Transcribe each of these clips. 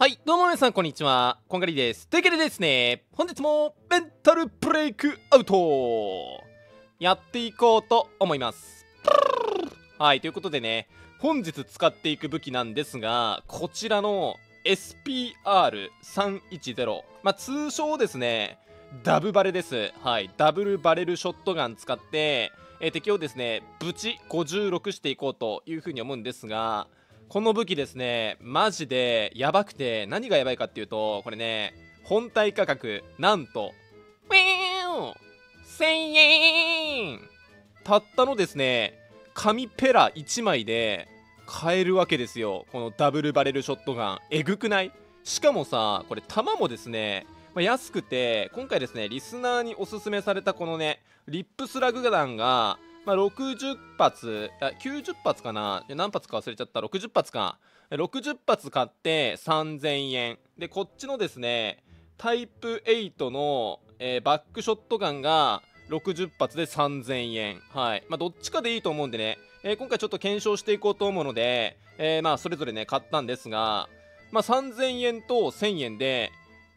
はい、どうも皆さん、こんにちは。こんがりです。というわけでですね、本日もメンタルブレイクアウトやっていこうと思います。はい、ということでね、本日使っていく武器なんですが、こちらの SPR310。まあ、通称ですね、ダブバレです。はい、ダブルバレルショットガン使って、え敵をですね、ぶち56していこうというふうに思うんですが、この武器ですねマジでやばくて何がやばいかっていうとこれね本体価格なんと1000円たったのですね紙ペラ1枚で買えるわけですよこのダブルバレルショットガンえぐくないしかもさこれ弾もですね、まあ、安くて今回ですねリスナーにおすすめされたこのねリップスラグ弾がまあ、60発あ90発かな何発か忘れちゃった60発か60発買って3000円でこっちのですねタイプ8の、えー、バックショットガンが60発で3000円はいまあどっちかでいいと思うんでね、えー、今回ちょっと検証していこうと思うので、えー、まあそれぞれね買ったんですがまあ3000円と1000円で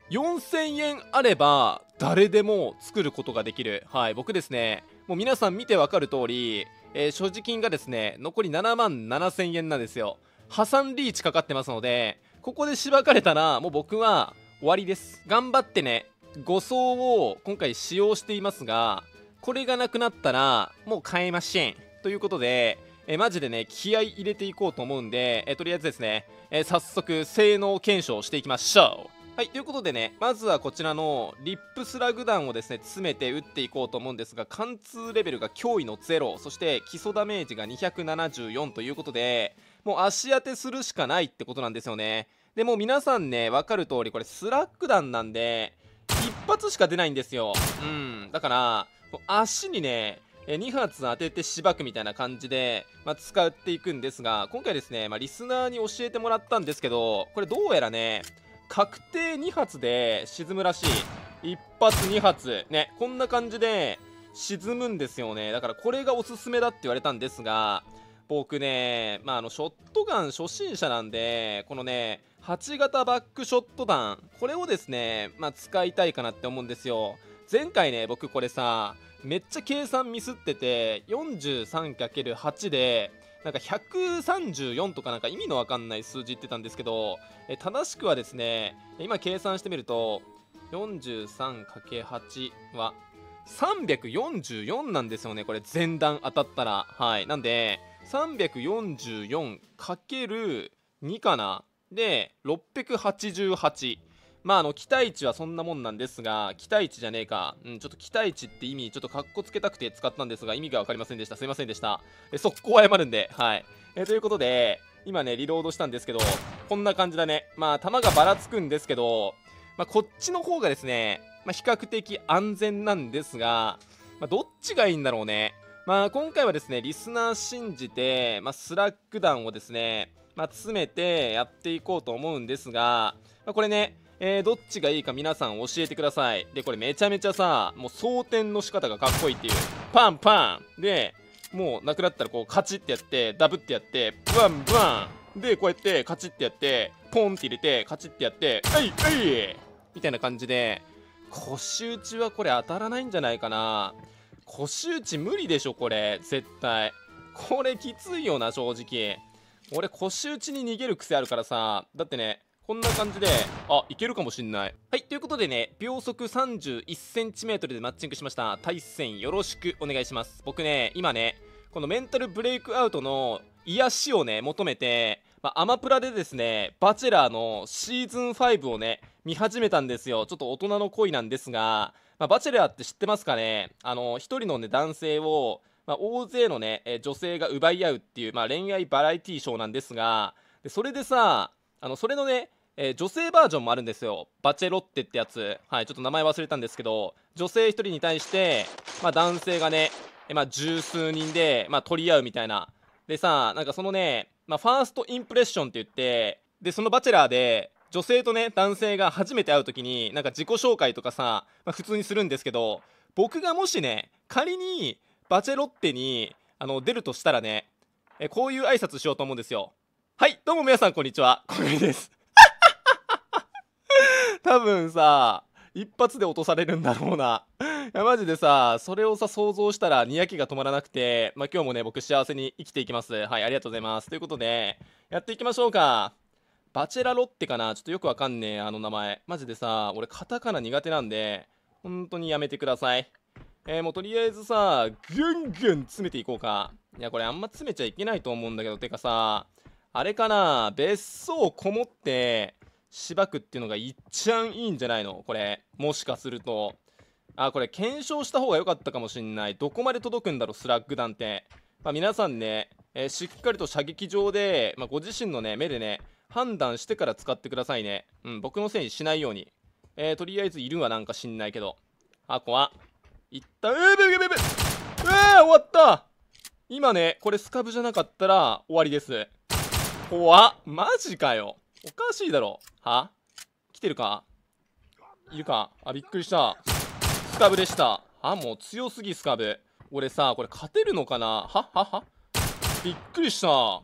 4000円あれば誰でも作ることができるはい僕ですねもう皆さん見てわかる通り、えー、所持金がですね、残り7万7000円なんですよ。破産リーチかかってますので、ここでしばかれたら、もう僕は終わりです。頑張ってね、5層を今回使用していますが、これがなくなったら、もう買えません。ということで、えー、マジでね、気合い入れていこうと思うんで、えー、とりあえずですね、えー、早速、性能検証していきましょう。はい、ということでね、まずはこちらのリップスラグ弾をですね、詰めて打っていこうと思うんですが、貫通レベルが驚異の0、そして基礎ダメージが274ということで、もう足当てするしかないってことなんですよね。で、も皆さんね、わかる通り、これスラッグ弾なんで、一発しか出ないんですよ。うん、だから、足にね、え2発当ててしばくみたいな感じで、まあ、使っていくんですが今回ですね、まあ、リスナーに教えてもらったんですけどこれどうやらね確定2発で沈むらしい。1発2発。ね、こんな感じで沈むんですよね。だからこれがおすすめだって言われたんですが、僕ね、まあ、あの、ショットガン初心者なんで、このね、8型バックショット弾、これをですね、まあ、使いたいかなって思うんですよ。前回ね、僕これさ、めっちゃ計算ミスってて、43×8 で、なんか134とかなんか意味のわかんない数字言ってたんですけど、え正しくはですね、今計算してみると、43×8 は344なんですよね、これ前段当たったら。はい。なんで、344×2 かなで、688。まあ、あの、期待値はそんなもんなんですが、期待値じゃねえか。うん、ちょっと期待値って意味、ちょっとカッコつけたくて使ったんですが、意味がわかりませんでした。すいませんでした。え、速攻謝るんで、はい。え、ということで、今ね、リロードしたんですけど、こんな感じだね。まあ、弾がばらつくんですけど、まあ、こっちの方がですね、まあ、比較的安全なんですが、まあ、どっちがいいんだろうね。まあ、今回はですね、リスナー信じて、まあ、スラッグ弾をですね、まあ、詰めてやっていこうと思うんですが、まあ、これね、えー、どっちがいいか皆さん教えてください。で、これめちゃめちゃさ、もう装填の仕方がかっこいいっていう。パンパンで、もうなくなったらこうカチッてやって、ダブってやって、ブワンブワンで、こうやってカチッてやって、ポンって入れて、カチッてやって、はいはいみたいな感じで、腰打ちはこれ当たらないんじゃないかな。腰打ち無理でしょ、これ。絶対。これきついよな、正直。俺腰打ちに逃げる癖あるからさだってねこんな感じで、あ、いけるかもしんない。はい、ということでね、秒速 31cm でマッチングしました。対戦よろしくお願いします。僕ね、今ね、このメンタルブレイクアウトの癒しをね、求めて、まあ、アマプラでですね、バチェラーのシーズン5をね、見始めたんですよ。ちょっと大人の恋なんですが、まあ、バチェラーって知ってますかねあの、一人のね、男性を、まあ、大勢のね、え女性が奪い合うっていう、まあ、恋愛バラエティーショーなんですが、でそれでさ、あのそれのね、えー、女性バージョンもあるんですよバチェロッテってやつはいちょっと名前忘れたんですけど女性1人に対して、まあ、男性がね、えまあ、十数人で、まあ、取り合うみたいなでさなんかそのね、まあ、ファーストインプレッションって言ってでそのバチェラーで女性とね男性が初めて会う時になんか自己紹介とかさ、まあ、普通にするんですけど僕がもしね仮にバチェロッテにあの出るとしたらねえこういう挨拶しようと思うんですよはい、どうも皆さんこんにちは。小栗です。多分さ、一発で落とされるんだろうな。いや、マジでさ、それをさ、想像したら、にやけが止まらなくて、まあ、今日もね、僕幸せに生きていきます。はい、ありがとうございます。ということで、やっていきましょうか。バチェラロッテかなちょっとよくわかんねえ、あの名前。マジでさ、俺、カタカナ苦手なんで、本当にやめてください。えー、もうとりあえずさ、ぐんぐん詰めていこうか。いや、これあんま詰めちゃいけないと思うんだけど、てかさ、あれかな別荘こもってしばくっていうのが一番いいんじゃないのこれもしかするとあこれ検証した方が良かったかもしんないどこまで届くんだろうスラッグ弾って、まあ、皆さんね、えー、しっかりと射撃場で、まあ、ご自身のね目でね判断してから使ってくださいねうん僕のせいにしないようにえー、とりあえずいるわなんか知んないけどあ怖いったうーぶぶぶぶうわ終わった今ねこれスカブじゃなかったら終わりです怖っマジかよおかしいだろは来てるかいるかあびっくりしたスカブでしたあもう強すぎスカブ俺さこれ勝てるのかなはははびっくりした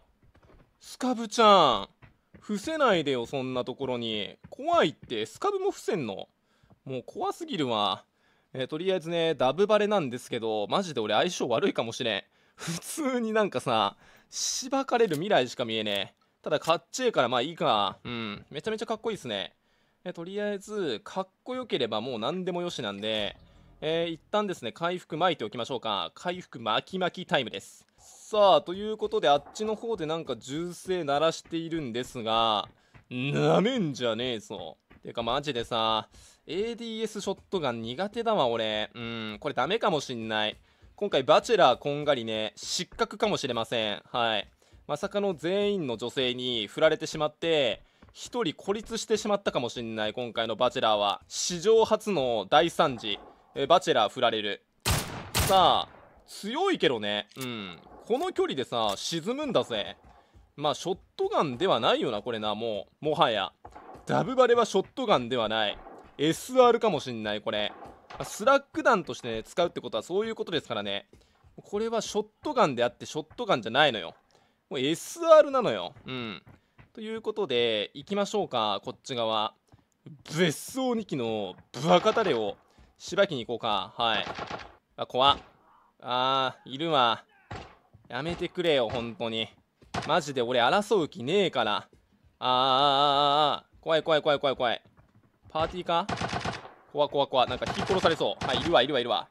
スカブちゃん伏せないでよそんなところに怖いってスカブも伏せんのもう怖すぎるわえー、とりあえずねダブバレなんですけどマジで俺相性悪いかもしれん普通になんかさしばかれる未来しか見えねえただ、かっちえから、まあいいか。うん。めちゃめちゃかっこいいですね。えとりあえず、かっこよければもう何でもよしなんで、えー、一旦ですね、回復巻いておきましょうか。回復巻き巻きタイムです。さあ、ということで、あっちの方でなんか銃声鳴らしているんですが、なめんじゃねえぞ。てか、マジでさ、ADS ショットガン苦手だわ、俺。うん、これダメかもしんない。今回、バチェラーこんがりね、失格かもしれません。はい。まさかの全員の女性に振られてしまって1人孤立してしまったかもしれない今回の「バチェラー」は史上初の大惨事えバチェラー振られるさあ強いけどねうんこの距離でさ沈むんだぜまあショットガンではないよなこれなもうもはやダブバレはショットガンではない SR かもしんないこれスラック弾として、ね、使うってことはそういうことですからねこれはショットガンであってショットガンじゃないのよもう SR なのよ。うん。ということで、行きましょうか、こっち側。別荘2機のバカタレをしばきに行こうか。はい。あ、怖っ。あー、いるわ。やめてくれよ、本当に。マジで俺争う気ねえから。あー、怖い怖い怖い怖い怖い。パーティーか怖怖怖。なんか引き殺されそう。はい、いるわ、いるわ、いるわ。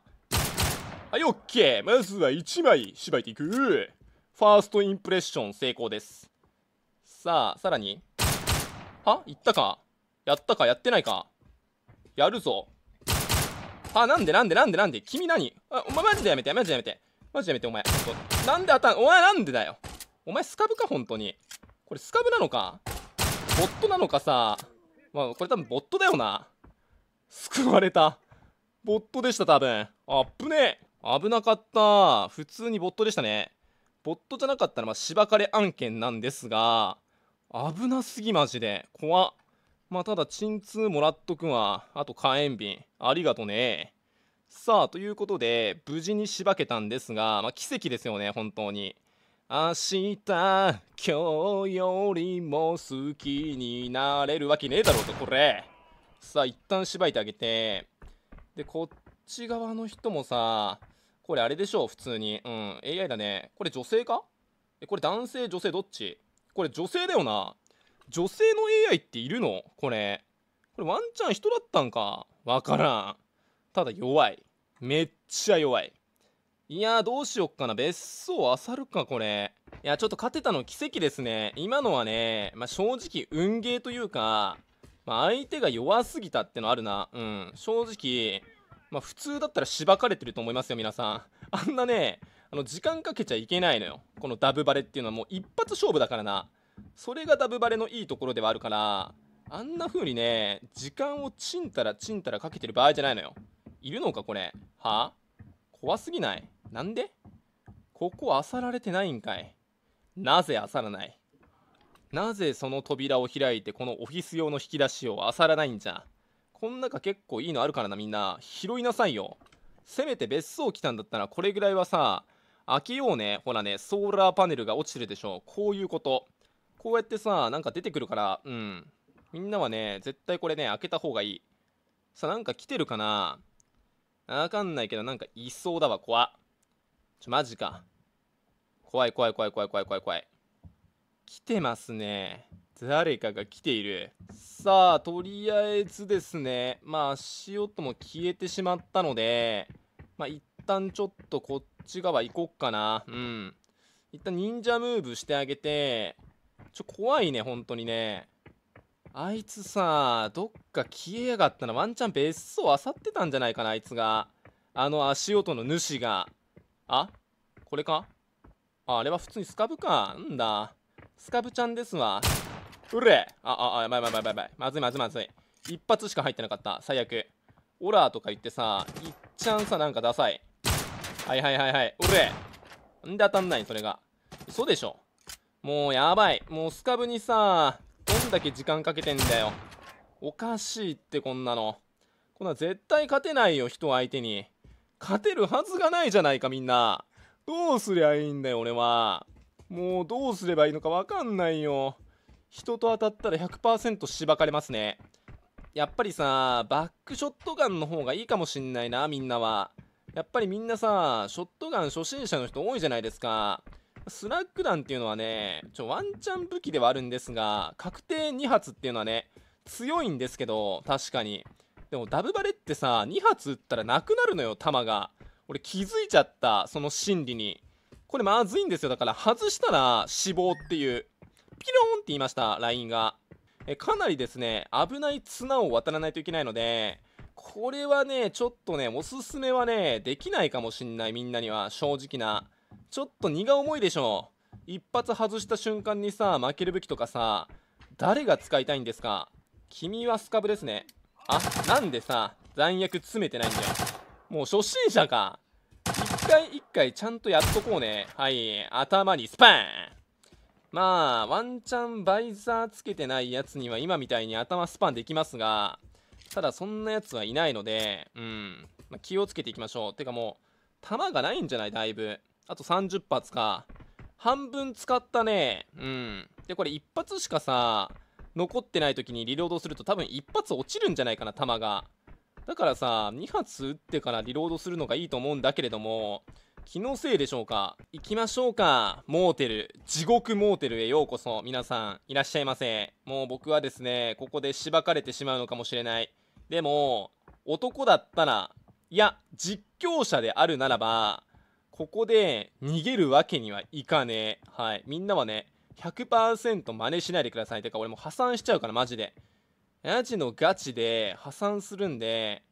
はい、オッケー。まずは1枚、しばいていく。ファーストインプレッション成功です。さあ、さらに。は行ったかやったかやってないかやるぞ。あ、なんでなんでなんでなんで君何あ、お前マジでやめて、マジでやめて。マジでやめて、お前。なんで当たん、お前なんでだよ。お前スカブか、本当に。これスカブなのかボットなのかさ。まあ、これ多分ボットだよな。救われた。ボットでした、多分。あっぶねえ。危なかった。普通にボットでしたね。ボットじゃなかったら、まあ、しば案件なんですが、危なすぎマジで。怖っ。まあ、ただ、鎮痛もらっとくわ。あと、火炎瓶。ありがとね。さあ、ということで、無事にしばけたんですが、まあ、奇跡ですよね、本当に。明日、今日よりも好きになれるわけねえだろうと、これ。さあ、一旦しばいてあげて。で、こっち側の人もさ、これあれでしょう、普通に。うん、AI だね。これ女性かえ、これ男性、女性、どっちこれ女性だよな。女性の AI っているのこれ。これワンチャン人だったんかわからん。ただ弱い。めっちゃ弱い。いやどうしよっかな。別荘漁るか、これ。いや、ちょっと勝てたの奇跡ですね。今のはね、まあ、正直、運ゲーというか、まあ、相手が弱すぎたってのあるな。うん。正直、まあ、普通だったらしばかれてると思いますよ皆さんあんなねあの時間かけちゃいけないのよこのダブバレっていうのはもう一発勝負だからなそれがダブバレのいいところではあるからあんな風にね時間をちんたらちんたらかけてる場合じゃないのよいるのかこれはあ怖すぎないなんでここ漁られてないんかいなぜ漁らないなぜその扉を開いてこのオフィス用の引き出しを漁らないんじゃこん中結構いいのあるからなみんな拾いなさいよせめて別荘来たんだったらこれぐらいはさ開けようねほらねソーラーパネルが落ちてるでしょこういうことこうやってさなんか出てくるからうんみんなはね絶対これね開けた方がいいさなんか来てるかなわかんないけどなんかいそうだわ怖っちょマジか怖い怖い怖い怖い怖い怖い怖い来てますね誰かが来ているさあとりあえずですねまあ足音も消えてしまったのでまあ一旦ちょっとこっち側行こっかなうん一旦忍者ムーブしてあげてちょ怖いね本当にねあいつさどっか消えやがったなワンチャン別荘あさってたんじゃないかなあいつがあの足音の主があこれかああれは普通にスカブかなんだスカブちゃんですわうれあ、あ、あ、やばいやばいやばいやばい。まずいまずいまずい。一発しか入ってなかった。最悪。オラーとか言ってさ、いっちゃんさ、なんかダサい。はいはいはいはい。うれなんで当たんないそれが。嘘でしょ。もうやばい。もうスカブにさ、どんだけ時間かけてんだよ。おかしいってこんなの。こんな絶対勝てないよ、人相手に。勝てるはずがないじゃないか、みんな。どうすりゃいいんだよ、俺は。もうどうすればいいのかわかんないよ。人と当たったら100%しばかれますねやっぱりさバックショットガンの方がいいかもしんないなみんなはやっぱりみんなさショットガン初心者の人多いじゃないですかスラッグ弾っていうのはねちょワンチャン武器ではあるんですが確定2発っていうのはね強いんですけど確かにでもダブバレってさ2発撃ったらなくなるのよ弾が俺気づいちゃったその心理にこれまずいんですよだから外したら死亡っていうピローンって言いました、ラインが。えかなりですね、危ない綱を渡らないといけないので、これはね、ちょっとね、おすすめはね、できないかもしんない、みんなには、正直な。ちょっと荷が重いでしょ。一発外した瞬間にさ、負ける武器とかさ、誰が使いたいんですか君はスカブですね。あ、なんでさ、弾薬詰めてないんだよ。もう初心者か。一回一回ちゃんとやっとこうね。はい、頭にスパーンまあ、ワンチャンバイザーつけてないやつには今みたいに頭スパンできますが、ただそんなやつはいないので、うん、まあ、気をつけていきましょう。てかもう、弾がないんじゃないだいぶ。あと30発か。半分使ったね。うん。で、これ1発しかさ、残ってない時にリロードすると多分1発落ちるんじゃないかな、弾が。だからさ、2発撃ってからリロードするのがいいと思うんだけれども、気のせいでしょうか行きましょうかモーテル地獄モーテルへようこそ皆さんいらっしゃいませもう僕はですねここでしばかれてしまうのかもしれないでも男だったらいや実況者であるならばここで逃げるわけにはいかねえはいみんなはね100%真似しないでくださいてか俺も破産しちゃうからマジでマジのガチで破産するんで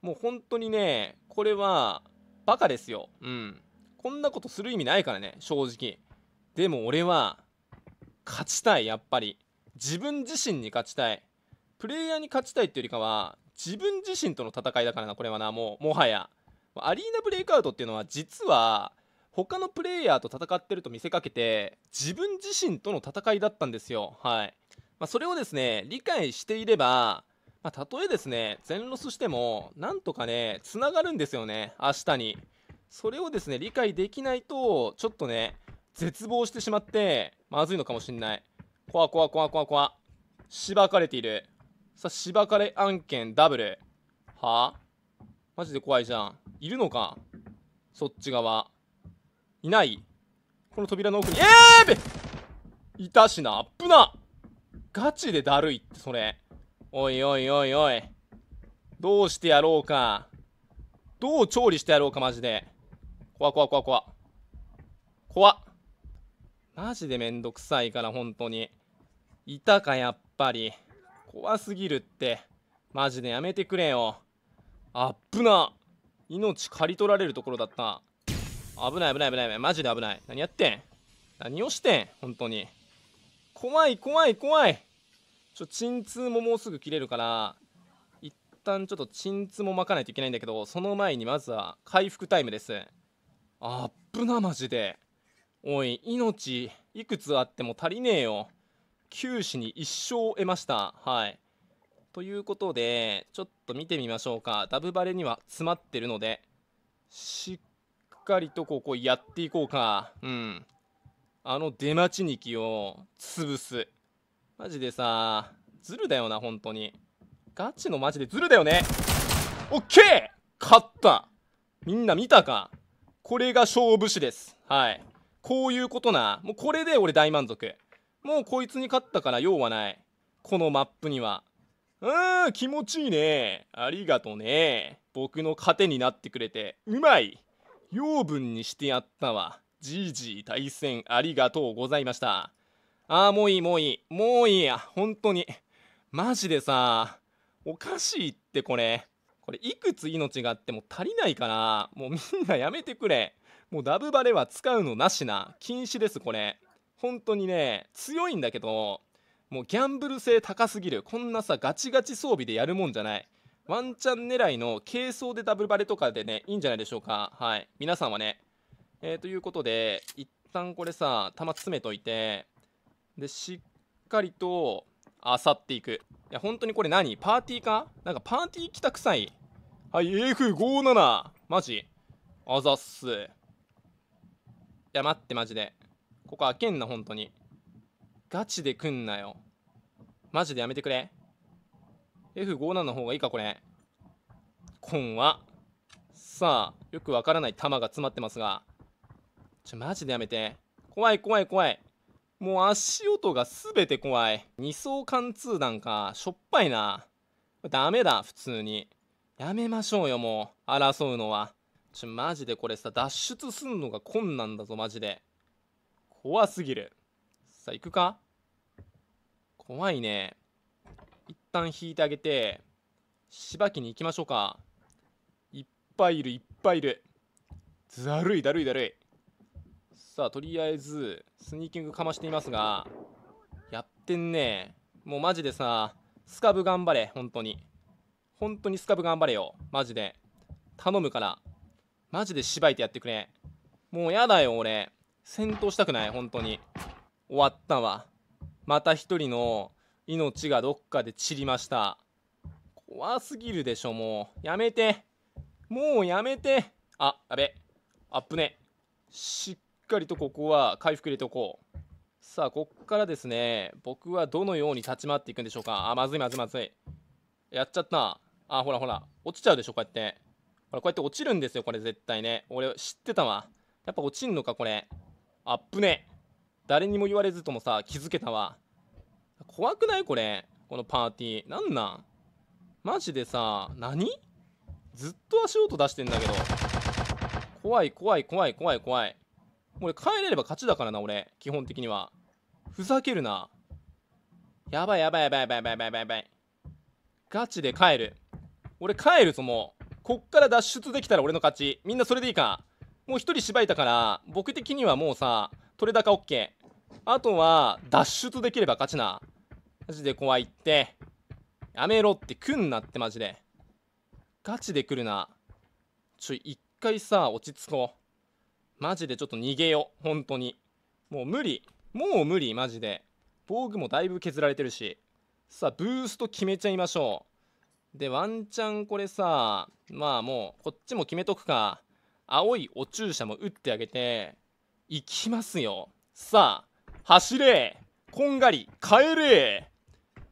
もう本当にねこれはバカですようんこんなことする意味ないからね正直でも俺は勝ちたいやっぱり自分自身に勝ちたいプレイヤーに勝ちたいっていうよりかは自分自身との戦いだからなこれはなもうもはやアリーナブレイクアウトっていうのは実は他のプレイヤーと戦ってると見せかけて自分自身との戦いだったんですよはい、まあ、それをですね理解していればまあ、たとえですね、全ロスしても、なんとかね、つながるんですよね、明日に。それをですね理解できないとちょっとね絶望してしまってまずいのかもしんない怖怖怖怖怖しばかれているさしばかれ案件ダブルはあマジで怖いじゃんいるのかそっち側いないこの扉の奥にえーべいたしなアップなガチでだるいってそれおいおいおいおいどうしてやろうかどう調理してやろうかマジで怖怖怖怖怖マジでめんどくさいから本当にいたかやっぱり怖すぎるってマジでやめてくれよあっぶな命刈り取られるところだった危ない危ない危ないマジで危ない何やってん何をしてん本当に怖い怖い怖いちょ鎮痛ももうすぐ切れるから一旦ちょっと鎮痛も巻かないといけないんだけどその前にまずは回復タイムですあっぶなマジでおい命いくつあっても足りねえよ九死に一生を得ましたはいということでちょっと見てみましょうかダブバレには詰まってるのでしっかりとここやっていこうかうんあの出待ちにきを潰すマジでさズルだよな本当にガチのマジでズルだよねオッケー勝ったみんな見たかこれが勝負師です。はい。こういうことな。もうこれで俺大満足。もうこいつに勝ったから用はない。このマップには。うーん、気持ちいいね。ありがとね。僕の糧になってくれて。うまい。養分にしてやったわ。じいじい対戦ありがとうございました。あもういいもういい。もういいや。本当に。マジでさ、おかしいってこれ。これいくつ命があっても足りないかなもうみんなやめてくれもうダブバレは使うのなしな禁止ですこれ本当にね強いんだけどもうギャンブル性高すぎるこんなさガチガチ装備でやるもんじゃないワンチャン狙いの軽装でダブルバレとかでねいいんじゃないでしょうかはい皆さんはねえー、ということで一旦これさ弾詰めといてでしっかりと漁っていくいや本当にこれ何パーティーかなんかパーティー来たくさいはい F57 マジあざっすいや待ってマジでここ開けんな本当にガチで来んなよマジでやめてくれ F57 の方がいいかこれ今はさあよくわからない弾が詰まってますがちょマジでやめて怖い怖い怖いもう足音が全て怖い。二層貫通弾か、しょっぱいな。ダメだ、普通に。やめましょうよ、もう。争うのは。ちょ、マジでこれさ、脱出すんのが困難だぞ、マジで。怖すぎる。さあ、行くか怖いね。一旦引いてあげて、しばきに行きましょうか。いっぱいいる、いっぱいいる。だるい、だるい、だるい。さあ、とりあえず、スニーキングかましていますが、やってんねもうマジでさ、スカブ頑張れ、本当に。本当にスカブ頑張れよ、マジで。頼むから。マジでしばいてやってくれ。もうやだよ、俺。戦闘したくない、本当に。終わったわ。また一人の命がどっかで散りました。怖すぎるでしょ、もう。やめて。もうやめて。あ、やべ。あっプね。しっかりとここは回復入れておこうさあこっからですね僕はどのように立ち回っていくんでしょうかあまずいまずいまずいやっちゃったあほらほら落ちちゃうでしょこうやってほらこうやって落ちるんですよこれ絶対ね俺知ってたわやっぱ落ちんのかこれあっぶね誰にも言われずともさ気づけたわ怖くないこれこのパーティーなんなんマジでさ何ずっと足音出してんだけど怖い怖い怖い怖い怖い俺帰れれば勝ちだからな、俺。基本的には。ふざけるな。やばいやばいやばいやばいやばいやばいやばい。ガチで帰る。俺帰るぞ、もう。こっから脱出できたら俺の勝ち。みんなそれでいいか。もう一人芝居いたから、僕的にはもうさ、取れ高 OK。あとは、脱出できれば勝ちな。マジで怖いって。やめろって来んなってマジで。ガチで来るな。ちょ、い一回さ、落ち着こう。マジでちょっと逃げよう。本当に。もう無理。もう無理、マジで。防具もだいぶ削られてるし。さあ、ブースト決めちゃいましょう。で、ワンチャンこれさ、まあもう、こっちも決めとくか。青いお注射も打ってあげて、いきますよ。さあ、走れこんがり帰れ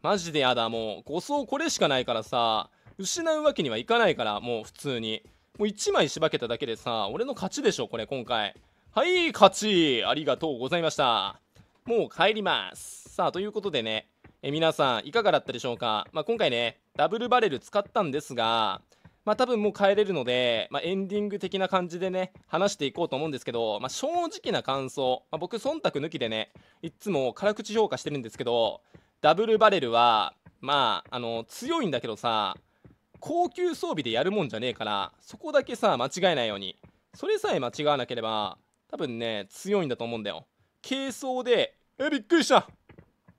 マジでやだ、もう、護送これしかないからさ、失うわけにはいかないから、もう普通に。もう1枚しばけただけでさ俺の勝ちでしょこれ今回はい勝ちありがとうございましたもう帰りますさあということでねえ皆さんいかがだったでしょうか、まあ、今回ねダブルバレル使ったんですがまあ多分もう帰れるので、まあ、エンディング的な感じでね、話していこうと思うんですけど、まあ、正直な感想、まあ、僕、忖度抜きでね、いつも辛口評価してるんですけど、ダブルバレルは、まあ、あの、強いんだけどさ、高級装備でやるもんじゃねえからそこだけさ間違えないようにそれさえ間違わなければ多分ね強いんだと思うんだよ軽装でえびっくりした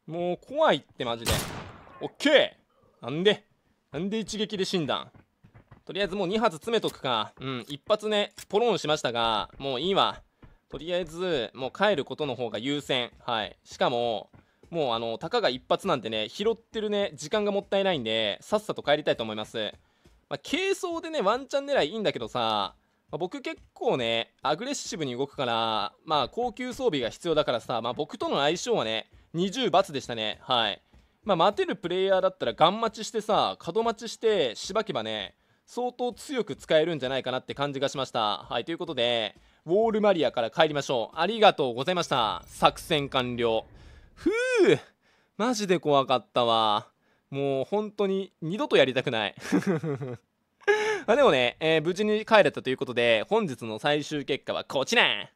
もう怖いってマジでオッケーなんでなんで一撃で死んだんとりあえずもう2発詰めとくかうん1発ねポロンしましたがもういいわとりあえずもう帰ることの方が優先はいしかももうあのたかが一発なんてね拾ってるね時間がもったいないんでさっさと帰りたいと思います、まあ、軽装でねワンチャン狙いいいんだけどさ、まあ、僕結構ねアグレッシブに動くからまあ高級装備が必要だからさ、まあ、僕との相性はね20バツでしたねはいまあ待てるプレイヤーだったらガン待ちしてさ角待ちしてしばけばね相当強く使えるんじゃないかなって感じがしましたはいということでウォールマリアから帰りましょうありがとうございました作戦完了ふうマジで怖かったわ。もう本当に二度とやりたくない あでもね、えー、無事に帰れたということで、本日の最終結果はこちら。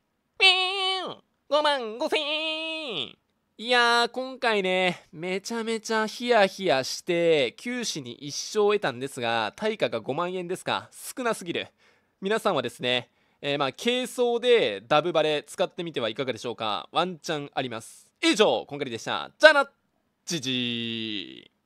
5万5千いやー、今回ね、めちゃめちゃヒヤヒヤして、九死に一生を得たんですが、対価が5万円ですか。少なすぎる。皆さんはですね、えー、まあ、軽装でダブバレ使ってみてはいかがでしょうか。ワンチャンあります。以上、こんがりでした。じゃあな、じじー。